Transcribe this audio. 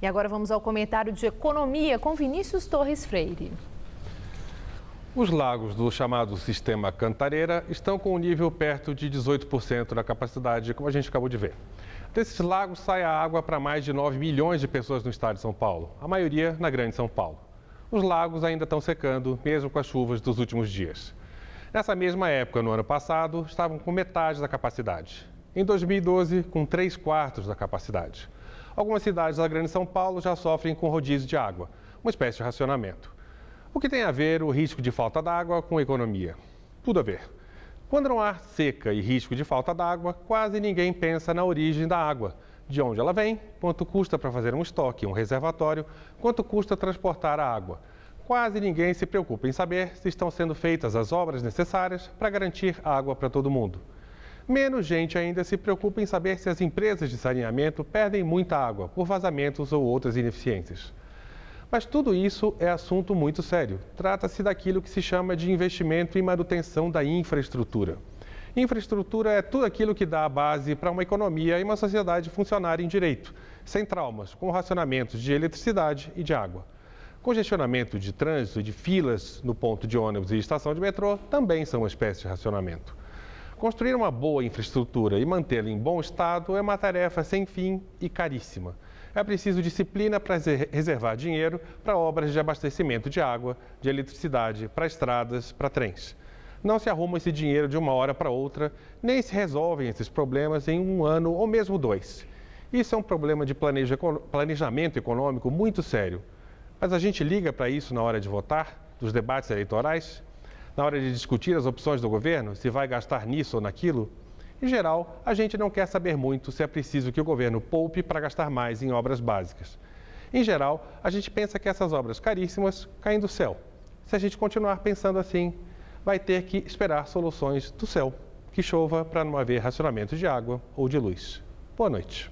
E agora vamos ao comentário de economia com Vinícius Torres Freire. Os lagos do chamado sistema Cantareira estão com um nível perto de 18% da capacidade, como a gente acabou de ver. Desses lagos sai a água para mais de 9 milhões de pessoas no estado de São Paulo, a maioria na Grande São Paulo. Os lagos ainda estão secando, mesmo com as chuvas dos últimos dias. Nessa mesma época, no ano passado, estavam com metade da capacidade. Em 2012, com 3 quartos da capacidade algumas cidades da Grande São Paulo já sofrem com rodízio de água, uma espécie de racionamento. O que tem a ver o risco de falta d'água com a economia? Tudo a ver. Quando não há seca e risco de falta d'água, quase ninguém pensa na origem da água. De onde ela vem, quanto custa para fazer um estoque, um reservatório, quanto custa transportar a água. Quase ninguém se preocupa em saber se estão sendo feitas as obras necessárias para garantir água para todo mundo menos gente ainda se preocupa em saber se as empresas de saneamento perdem muita água por vazamentos ou outras ineficiências. Mas tudo isso é assunto muito sério. Trata-se daquilo que se chama de investimento e manutenção da infraestrutura. Infraestrutura é tudo aquilo que dá a base para uma economia e uma sociedade funcionarem direito, sem traumas, com racionamentos de eletricidade e de água. Congestionamento de trânsito e de filas no ponto de ônibus e estação de metrô também são uma espécie de racionamento. Construir uma boa infraestrutura e mantê-la em bom estado é uma tarefa sem fim e caríssima. É preciso disciplina para reservar dinheiro para obras de abastecimento de água, de eletricidade, para estradas, para trens. Não se arruma esse dinheiro de uma hora para outra, nem se resolvem esses problemas em um ano ou mesmo dois. Isso é um problema de planejamento econômico muito sério. Mas a gente liga para isso na hora de votar, dos debates eleitorais? na hora de discutir as opções do governo, se vai gastar nisso ou naquilo, em geral, a gente não quer saber muito se é preciso que o governo poupe para gastar mais em obras básicas. Em geral, a gente pensa que essas obras caríssimas caem do céu. Se a gente continuar pensando assim, vai ter que esperar soluções do céu, que chova para não haver racionamento de água ou de luz. Boa noite.